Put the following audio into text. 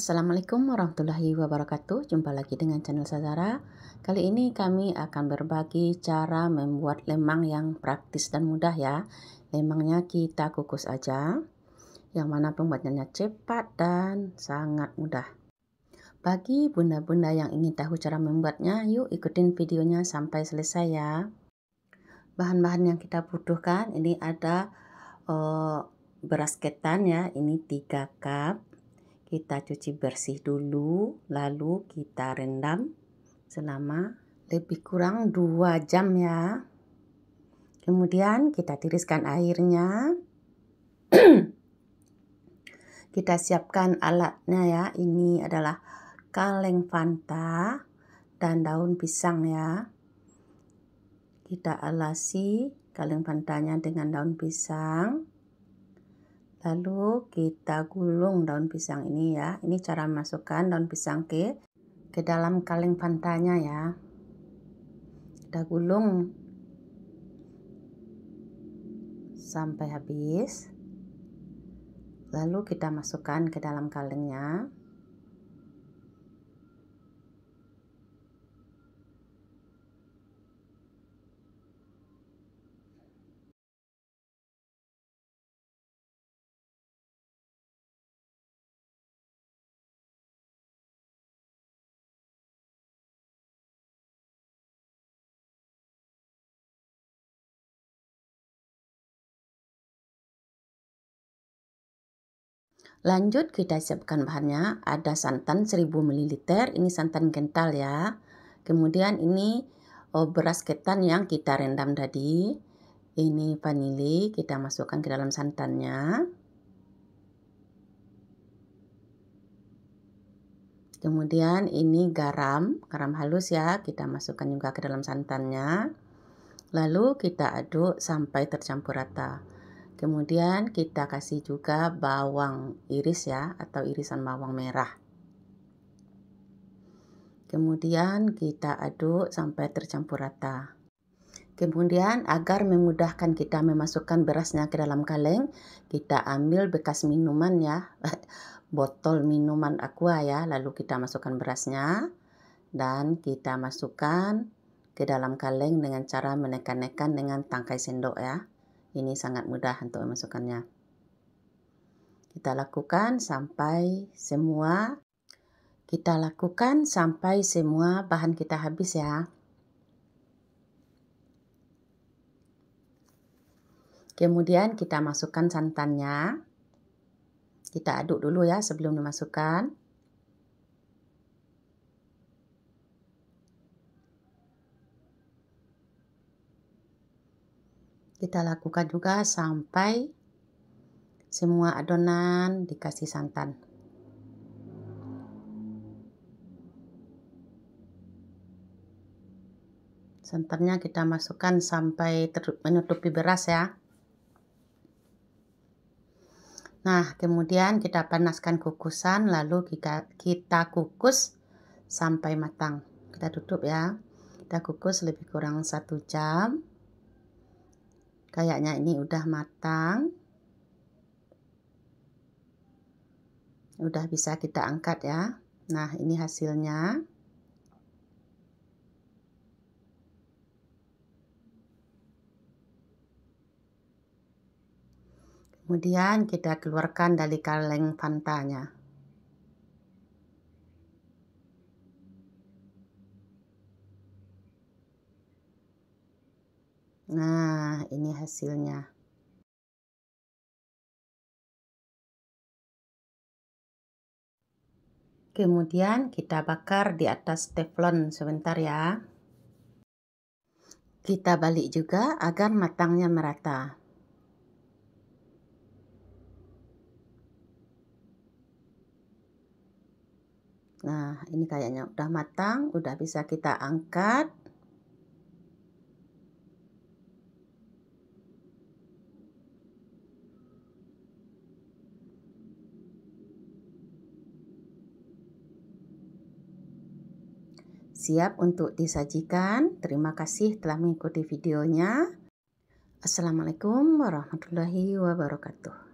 Assalamualaikum warahmatullahi wabarakatuh Jumpa lagi dengan channel Sazara Kali ini kami akan berbagi cara membuat lemang yang praktis dan mudah ya Lemangnya kita kukus aja Yang mana pembuatannya cepat dan sangat mudah Bagi bunda-bunda yang ingin tahu cara membuatnya Yuk ikutin videonya sampai selesai ya Bahan-bahan yang kita butuhkan Ini ada oh, beras ketan ya Ini 3 cup kita cuci bersih dulu, lalu kita rendam selama lebih kurang 2 jam ya. Kemudian kita tiriskan airnya. kita siapkan alatnya ya. Ini adalah kaleng fanta dan daun pisang ya. Kita alasi kaleng fantanya dengan daun pisang. Lalu kita gulung daun pisang ini ya. Ini cara masukkan daun pisang ke ke dalam kaleng pantanya ya. Kita gulung sampai habis. Lalu kita masukkan ke dalam kalengnya. Lanjut kita siapkan bahannya. Ada santan 1000 ml, ini santan kental ya. Kemudian ini oh, beras ketan yang kita rendam tadi. Ini vanili kita masukkan ke dalam santannya. Kemudian ini garam, garam halus ya, kita masukkan juga ke dalam santannya. Lalu kita aduk sampai tercampur rata. Kemudian kita kasih juga bawang iris ya atau irisan bawang merah. Kemudian kita aduk sampai tercampur rata. Kemudian agar memudahkan kita memasukkan berasnya ke dalam kaleng, kita ambil bekas minuman ya, botol minuman aqua ya, lalu kita masukkan berasnya dan kita masukkan ke dalam kaleng dengan cara menekan-nekan dengan tangkai sendok ya. Ini sangat mudah untuk memasukkannya. Kita lakukan sampai semua kita lakukan sampai semua bahan kita habis ya. Kemudian kita masukkan santannya. Kita aduk dulu ya sebelum dimasukkan. Kita lakukan juga sampai semua adonan dikasih santan. Santannya kita masukkan sampai menutupi beras ya. Nah, kemudian kita panaskan kukusan lalu kita, kita kukus sampai matang. Kita tutup ya. Kita kukus lebih kurang satu jam. Kayaknya ini udah matang. Udah bisa kita angkat ya. Nah, ini hasilnya. Kemudian kita keluarkan dari kaleng pantanya. Nah, ini hasilnya. Kemudian kita bakar di atas teflon sebentar ya. Kita balik juga agar matangnya merata. Nah, ini kayaknya udah matang, udah bisa kita angkat. siap untuk disajikan. Terima kasih telah mengikuti videonya. Assalamualaikum warahmatullahi wabarakatuh.